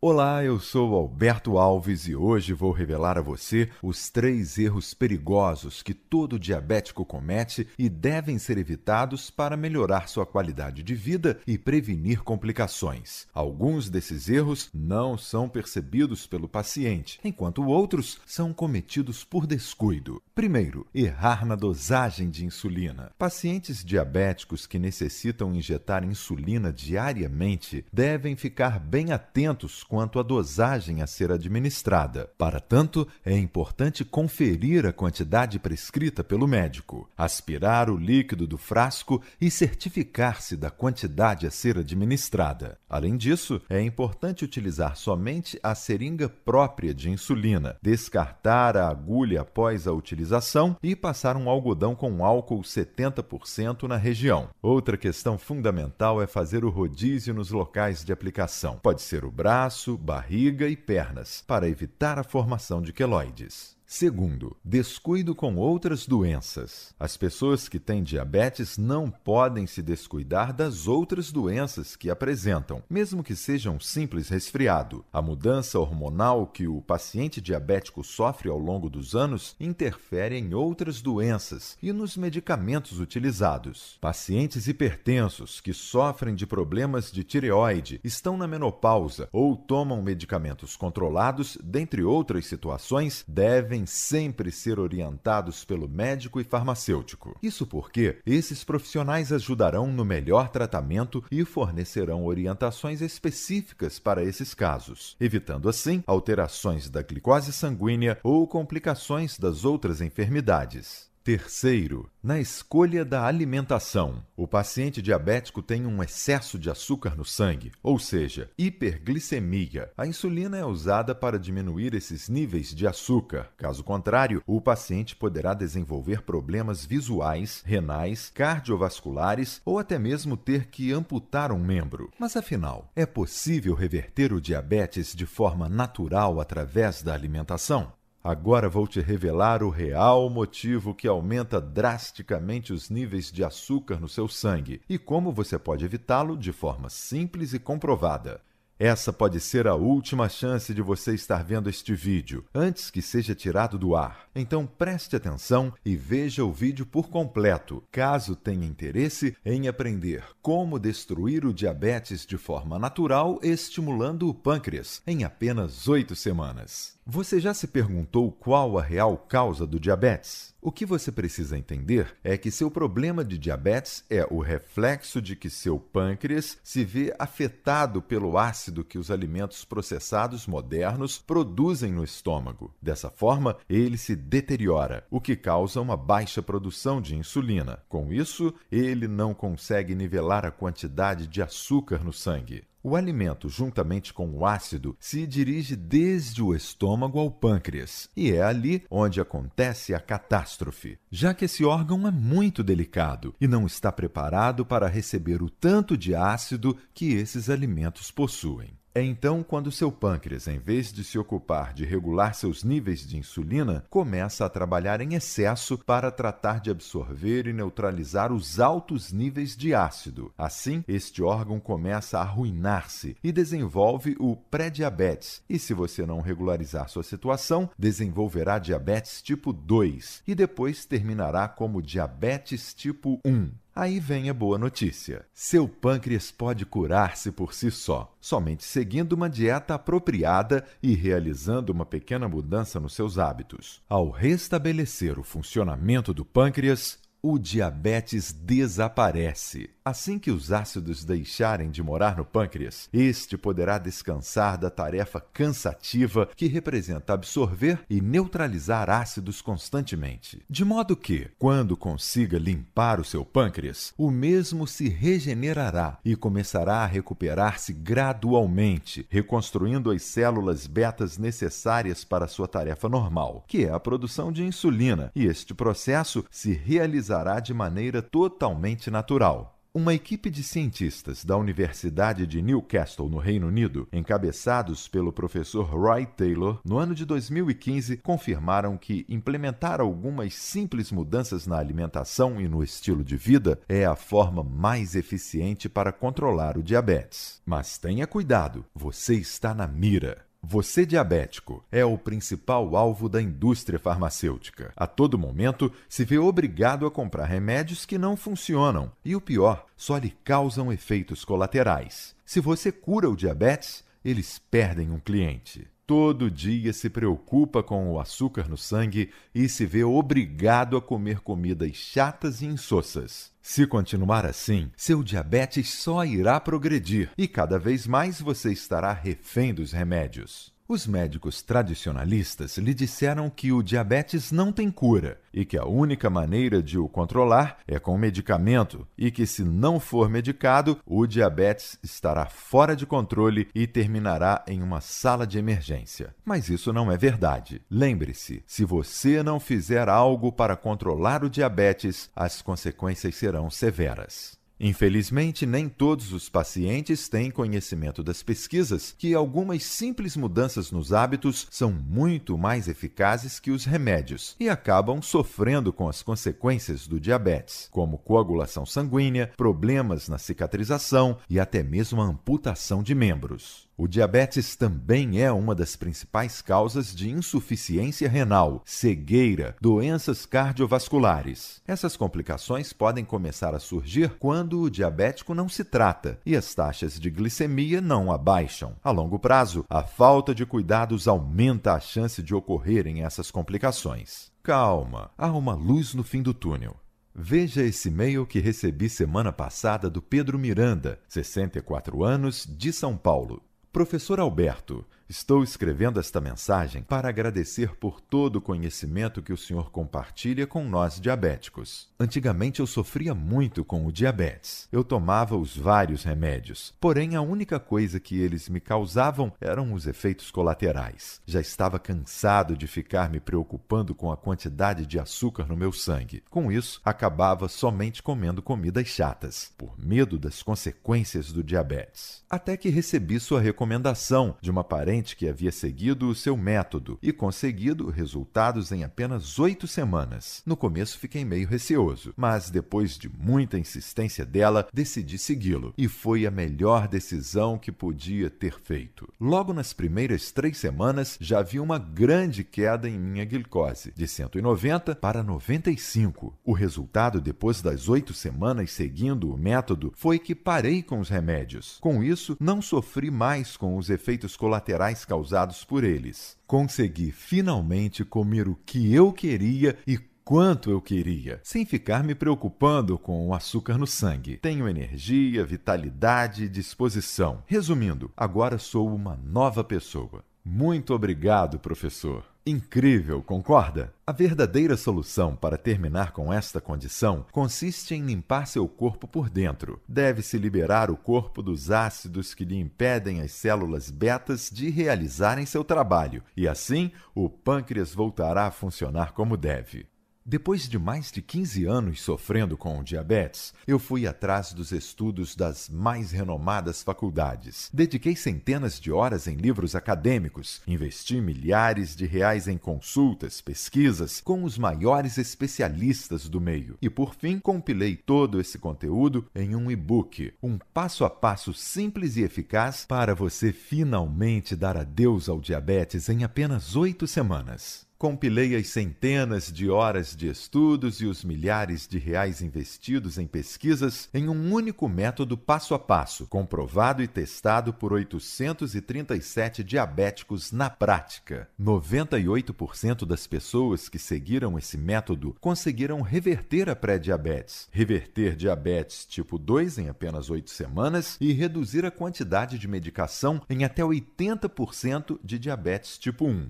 Olá, eu sou Alberto Alves e hoje vou revelar a você os três erros perigosos que todo diabético comete e devem ser evitados para melhorar sua qualidade de vida e prevenir complicações. Alguns desses erros não são percebidos pelo paciente, enquanto outros são cometidos por descuido. Primeiro, errar na dosagem de insulina. Pacientes diabéticos que necessitam injetar insulina diariamente devem ficar bem atentos quanto à dosagem a ser administrada. Para tanto, é importante conferir a quantidade prescrita pelo médico, aspirar o líquido do frasco e certificar-se da quantidade a ser administrada. Além disso, é importante utilizar somente a seringa própria de insulina, descartar a agulha após a utilização e passar um algodão com álcool 70% na região. Outra questão fundamental é fazer o rodízio nos locais de aplicação. Pode ser o braço, braço, barriga e pernas, para evitar a formação de queloides. Segundo, descuido com outras doenças. As pessoas que têm diabetes não podem se descuidar das outras doenças que apresentam, mesmo que seja um simples resfriado. A mudança hormonal que o paciente diabético sofre ao longo dos anos interfere em outras doenças e nos medicamentos utilizados. Pacientes hipertensos que sofrem de problemas de tireoide, estão na menopausa ou tomam medicamentos controlados, dentre outras situações, devem devem sempre ser orientados pelo médico e farmacêutico. Isso porque esses profissionais ajudarão no melhor tratamento e fornecerão orientações específicas para esses casos, evitando assim alterações da glicose sanguínea ou complicações das outras enfermidades. Terceiro, na escolha da alimentação. O paciente diabético tem um excesso de açúcar no sangue, ou seja, hiperglicemia. A insulina é usada para diminuir esses níveis de açúcar. Caso contrário, o paciente poderá desenvolver problemas visuais, renais, cardiovasculares ou até mesmo ter que amputar um membro. Mas afinal, é possível reverter o diabetes de forma natural através da alimentação? Agora vou te revelar o real motivo que aumenta drasticamente os níveis de açúcar no seu sangue e como você pode evitá-lo de forma simples e comprovada. Essa pode ser a última chance de você estar vendo este vídeo, antes que seja tirado do ar. Então preste atenção e veja o vídeo por completo, caso tenha interesse em aprender como destruir o diabetes de forma natural estimulando o pâncreas em apenas 8 semanas. Você já se perguntou qual a real causa do diabetes? O que você precisa entender é que seu problema de diabetes é o reflexo de que seu pâncreas se vê afetado pelo ácido que os alimentos processados modernos produzem no estômago. Dessa forma, ele se deteriora, o que causa uma baixa produção de insulina. Com isso, ele não consegue nivelar a quantidade de açúcar no sangue. O alimento, juntamente com o ácido, se dirige desde o estômago ao pâncreas, e é ali onde acontece a catástrofe, já que esse órgão é muito delicado e não está preparado para receber o tanto de ácido que esses alimentos possuem. É então quando seu pâncreas, em vez de se ocupar de regular seus níveis de insulina, começa a trabalhar em excesso para tratar de absorver e neutralizar os altos níveis de ácido. Assim, este órgão começa a arruinar-se e desenvolve o pré-diabetes. E se você não regularizar sua situação, desenvolverá diabetes tipo 2 e depois terminará como diabetes tipo 1. Aí vem a boa notícia. Seu pâncreas pode curar-se por si só, somente seguindo uma dieta apropriada e realizando uma pequena mudança nos seus hábitos. Ao restabelecer o funcionamento do pâncreas, o diabetes desaparece. Assim que os ácidos deixarem de morar no pâncreas, este poderá descansar da tarefa cansativa que representa absorver e neutralizar ácidos constantemente. De modo que, quando consiga limpar o seu pâncreas, o mesmo se regenerará e começará a recuperar-se gradualmente, reconstruindo as células betas necessárias para sua tarefa normal, que é a produção de insulina, e este processo se realizará realizará de maneira totalmente natural. Uma equipe de cientistas da Universidade de Newcastle, no Reino Unido, encabeçados pelo professor Roy Taylor, no ano de 2015 confirmaram que implementar algumas simples mudanças na alimentação e no estilo de vida é a forma mais eficiente para controlar o diabetes. Mas tenha cuidado, você está na mira. Você diabético é o principal alvo da indústria farmacêutica. A todo momento se vê obrigado a comprar remédios que não funcionam e o pior, só lhe causam efeitos colaterais. Se você cura o diabetes, eles perdem um cliente todo dia se preocupa com o açúcar no sangue e se vê obrigado a comer comidas chatas e insossas. Se continuar assim, seu diabetes só irá progredir e cada vez mais você estará refém dos remédios. Os médicos tradicionalistas lhe disseram que o diabetes não tem cura e que a única maneira de o controlar é com medicamento e que, se não for medicado, o diabetes estará fora de controle e terminará em uma sala de emergência. Mas isso não é verdade. Lembre-se: se você não fizer algo para controlar o diabetes, as consequências serão severas. Infelizmente, nem todos os pacientes têm conhecimento das pesquisas que algumas simples mudanças nos hábitos são muito mais eficazes que os remédios e acabam sofrendo com as consequências do diabetes, como coagulação sanguínea, problemas na cicatrização e até mesmo amputação de membros. O diabetes também é uma das principais causas de insuficiência renal, cegueira, doenças cardiovasculares. Essas complicações podem começar a surgir quando o diabético não se trata e as taxas de glicemia não abaixam. A longo prazo, a falta de cuidados aumenta a chance de ocorrerem essas complicações. Calma, há uma luz no fim do túnel. Veja esse e-mail que recebi semana passada do Pedro Miranda, 64 anos, de São Paulo. Professor Alberto Estou escrevendo esta mensagem para agradecer por todo o conhecimento que o senhor compartilha com nós diabéticos. Antigamente eu sofria muito com o diabetes. Eu tomava os vários remédios, porém a única coisa que eles me causavam eram os efeitos colaterais. Já estava cansado de ficar me preocupando com a quantidade de açúcar no meu sangue. Com isso, acabava somente comendo comidas chatas, por medo das consequências do diabetes. Até que recebi sua recomendação de uma parente que havia seguido o seu método e conseguido resultados em apenas oito semanas. No começo fiquei meio receoso, mas depois de muita insistência dela, decidi segui-lo e foi a melhor decisão que podia ter feito. Logo nas primeiras três semanas já havia uma grande queda em minha glicose, de 190 para 95. O resultado depois das oito semanas seguindo o método foi que parei com os remédios. Com isso, não sofri mais com os efeitos colaterais morais causados por eles. Consegui finalmente comer o que eu queria e quanto eu queria, sem ficar me preocupando com o açúcar no sangue. Tenho energia, vitalidade e disposição. Resumindo, agora sou uma nova pessoa. Muito obrigado, professor. Incrível, concorda? A verdadeira solução para terminar com esta condição consiste em limpar seu corpo por dentro. Deve-se liberar o corpo dos ácidos que lhe impedem as células betas de realizarem seu trabalho, e assim o pâncreas voltará a funcionar como deve. Depois de mais de 15 anos sofrendo com o diabetes, eu fui atrás dos estudos das mais renomadas faculdades. Dediquei centenas de horas em livros acadêmicos, investi milhares de reais em consultas, pesquisas com os maiores especialistas do meio e, por fim, compilei todo esse conteúdo em um e-book, um passo a passo simples e eficaz para você finalmente dar adeus ao diabetes em apenas oito semanas compilei as centenas de horas de estudos e os milhares de reais investidos em pesquisas em um único método passo a passo, comprovado e testado por 837 diabéticos na prática. 98% das pessoas que seguiram esse método conseguiram reverter a pré-diabetes, reverter diabetes tipo 2 em apenas 8 semanas e reduzir a quantidade de medicação em até 80% de diabetes tipo 1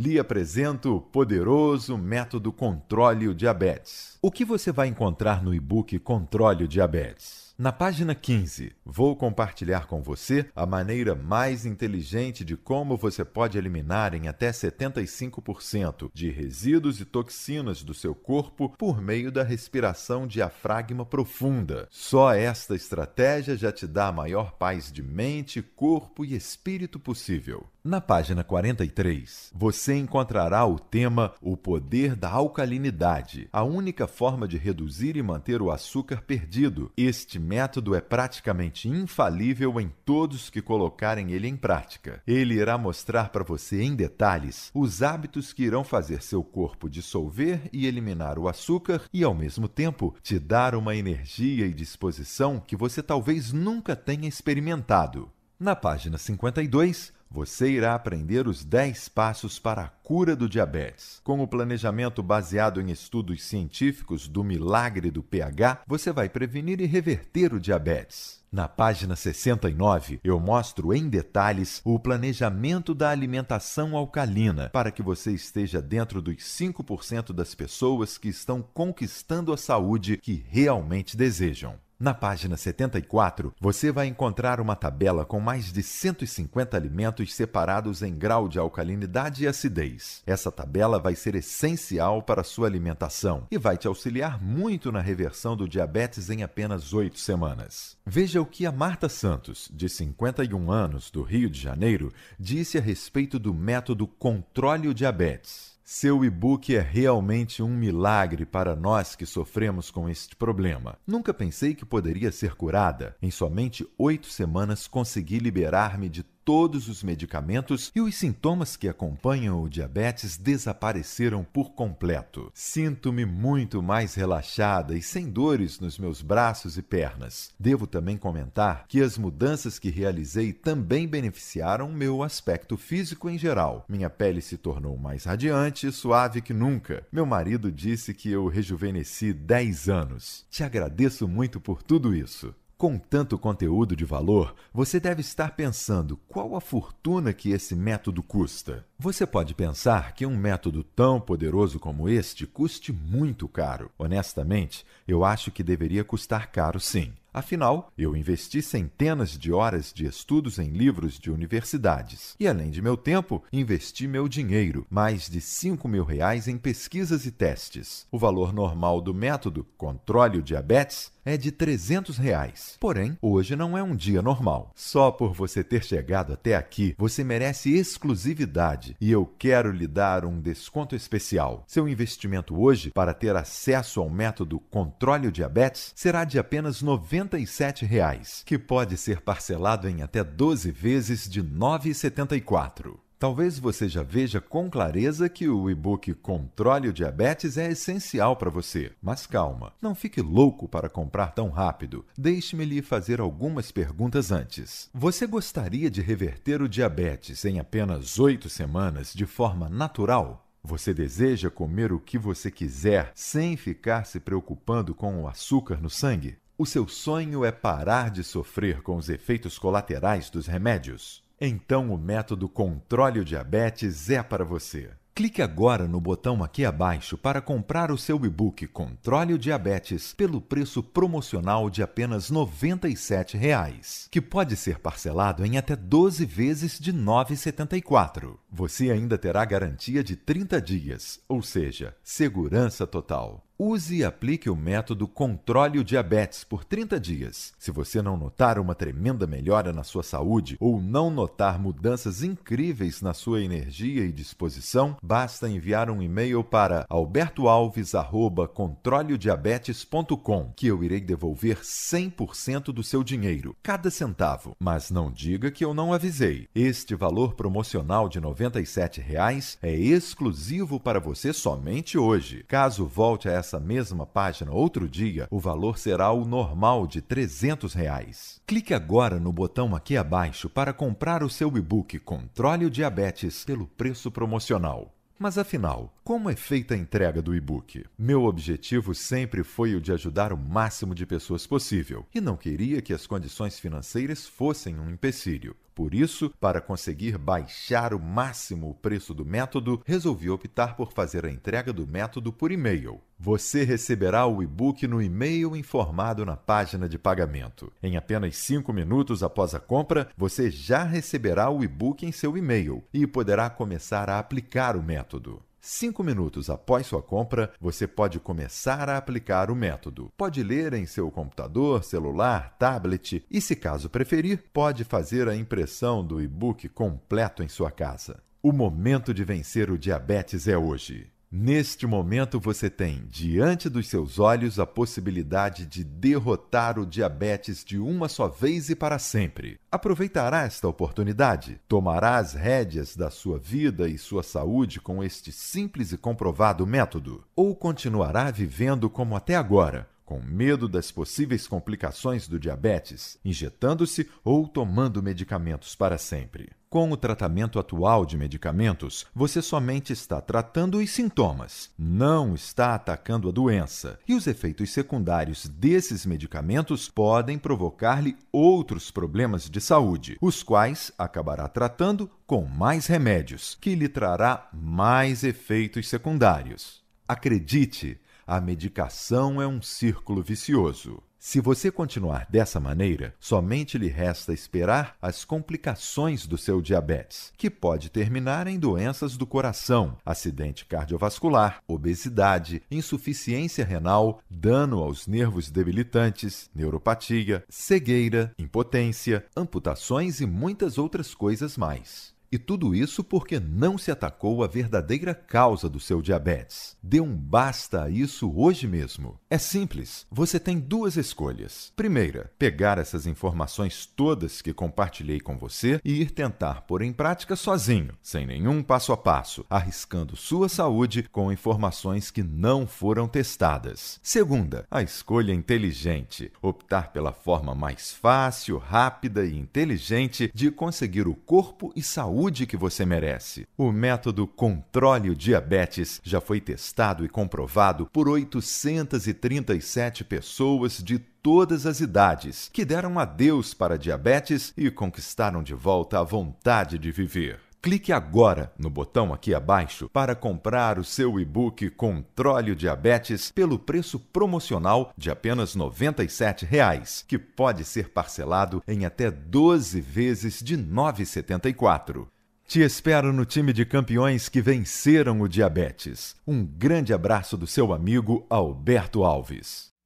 lhe apresento o poderoso método Controle o Diabetes. O que você vai encontrar no e-book Controle o Diabetes? Na página 15, vou compartilhar com você a maneira mais inteligente de como você pode eliminar em até 75% de resíduos e toxinas do seu corpo por meio da respiração diafragma profunda. Só esta estratégia já te dá a maior paz de mente, corpo e espírito possível. Na página 43, você encontrará o tema O Poder da Alcalinidade, a única forma de reduzir e manter o açúcar perdido. Este método é praticamente infalível em todos que colocarem ele em prática. Ele irá mostrar para você em detalhes os hábitos que irão fazer seu corpo dissolver e eliminar o açúcar e, ao mesmo tempo, te dar uma energia e disposição que você talvez nunca tenha experimentado. Na página 52, você irá aprender os 10 passos para a cura do diabetes. Com o planejamento baseado em estudos científicos do milagre do pH, você vai prevenir e reverter o diabetes. Na página 69, eu mostro em detalhes o planejamento da alimentação alcalina para que você esteja dentro dos 5% das pessoas que estão conquistando a saúde que realmente desejam. Na página 74, você vai encontrar uma tabela com mais de 150 alimentos separados em grau de alcalinidade e acidez. Essa tabela vai ser essencial para a sua alimentação e vai te auxiliar muito na reversão do diabetes em apenas 8 semanas. Veja o que a Marta Santos, de 51 anos, do Rio de Janeiro, disse a respeito do método controle o diabetes. Seu e-book é realmente um milagre para nós que sofremos com este problema. Nunca pensei que poderia ser curada. Em somente oito semanas consegui liberar-me de todos os medicamentos e os sintomas que acompanham o diabetes desapareceram por completo. Sinto-me muito mais relaxada e sem dores nos meus braços e pernas. Devo também comentar que as mudanças que realizei também beneficiaram meu aspecto físico em geral. Minha pele se tornou mais radiante e suave que nunca. Meu marido disse que eu rejuvenesci 10 anos. Te agradeço muito por tudo isso. Com tanto conteúdo de valor, você deve estar pensando qual a fortuna que esse método custa. Você pode pensar que um método tão poderoso como este custe muito caro. Honestamente, eu acho que deveria custar caro sim. Afinal, eu investi centenas de horas de estudos em livros de universidades. E além de meu tempo, investi meu dinheiro, mais de 5 mil reais em pesquisas e testes. O valor normal do método Controle o Diabetes é de 300 reais. Porém, hoje não é um dia normal. Só por você ter chegado até aqui, você merece exclusividade e eu quero lhe dar um desconto especial. Seu investimento hoje para ter acesso ao método Controle Diabetes será de apenas R$ 97, reais, que pode ser parcelado em até 12 vezes de R$ 9,74. Talvez você já veja com clareza que o e-book Controle o Diabetes é essencial para você. Mas calma, não fique louco para comprar tão rápido. Deixe-me lhe fazer algumas perguntas antes. Você gostaria de reverter o diabetes em apenas oito semanas de forma natural? Você deseja comer o que você quiser sem ficar se preocupando com o açúcar no sangue? O seu sonho é parar de sofrer com os efeitos colaterais dos remédios? Então o método Controle o Diabetes é para você. Clique agora no botão aqui abaixo para comprar o seu e-book Controle o Diabetes pelo preço promocional de apenas R$ 97,00, que pode ser parcelado em até 12 vezes de R$ 9,74. Você ainda terá garantia de 30 dias, ou seja, segurança total. Use e aplique o método Controle o Diabetes por 30 dias. Se você não notar uma tremenda melhora na sua saúde ou não notar mudanças incríveis na sua energia e disposição, basta enviar um e-mail para albertoalves@controleodiabetes.com, que eu irei devolver 100% do seu dinheiro, cada centavo. Mas não diga que eu não avisei. Este valor promocional de R$ 97 reais é exclusivo para você somente hoje. Caso volte a essa nessa mesma página outro dia, o valor será o normal de R$ 300. Reais. Clique agora no botão aqui abaixo para comprar o seu e-book Controle o Diabetes pelo preço promocional. Mas afinal, como é feita a entrega do e-book? Meu objetivo sempre foi o de ajudar o máximo de pessoas possível e não queria que as condições financeiras fossem um empecilho. Por isso, para conseguir baixar o máximo o preço do método, resolvi optar por fazer a entrega do método por e-mail. Você receberá o e-book no e-mail informado na página de pagamento. Em apenas 5 minutos após a compra, você já receberá o e-book em seu e-mail e poderá começar a aplicar o método. Cinco minutos após sua compra, você pode começar a aplicar o método. Pode ler em seu computador, celular, tablet e, se caso preferir, pode fazer a impressão do e-book completo em sua casa. O momento de vencer o diabetes é hoje. Neste momento você tem diante dos seus olhos a possibilidade de derrotar o diabetes de uma só vez e para sempre. Aproveitará esta oportunidade, tomará as rédeas da sua vida e sua saúde com este simples e comprovado método, ou continuará vivendo como até agora, com medo das possíveis complicações do diabetes, injetando-se ou tomando medicamentos para sempre. Com o tratamento atual de medicamentos, você somente está tratando os sintomas, não está atacando a doença, e os efeitos secundários desses medicamentos podem provocar-lhe outros problemas de saúde, os quais acabará tratando com mais remédios, que lhe trará mais efeitos secundários. Acredite, a medicação é um círculo vicioso. Se você continuar dessa maneira, somente lhe resta esperar as complicações do seu diabetes, que pode terminar em doenças do coração, acidente cardiovascular, obesidade, insuficiência renal, dano aos nervos debilitantes, neuropatia, cegueira, impotência, amputações e muitas outras coisas mais. E tudo isso porque não se atacou a verdadeira causa do seu diabetes. Dê um basta a isso hoje mesmo. É simples, você tem duas escolhas. Primeira, pegar essas informações todas que compartilhei com você e ir tentar pôr em prática sozinho, sem nenhum passo a passo, arriscando sua saúde com informações que não foram testadas. Segunda, a escolha inteligente. Optar pela forma mais fácil, rápida e inteligente de conseguir o corpo e saúde saúde que você merece. O método Controle o Diabetes já foi testado e comprovado por 837 pessoas de todas as idades que deram adeus para diabetes e conquistaram de volta a vontade de viver. Clique agora no botão aqui abaixo para comprar o seu e-book Controle o Diabetes pelo preço promocional de apenas R$ 97,00, que pode ser parcelado em até 12 vezes de R$ 9,74. Te espero no time de campeões que venceram o diabetes. Um grande abraço do seu amigo Alberto Alves.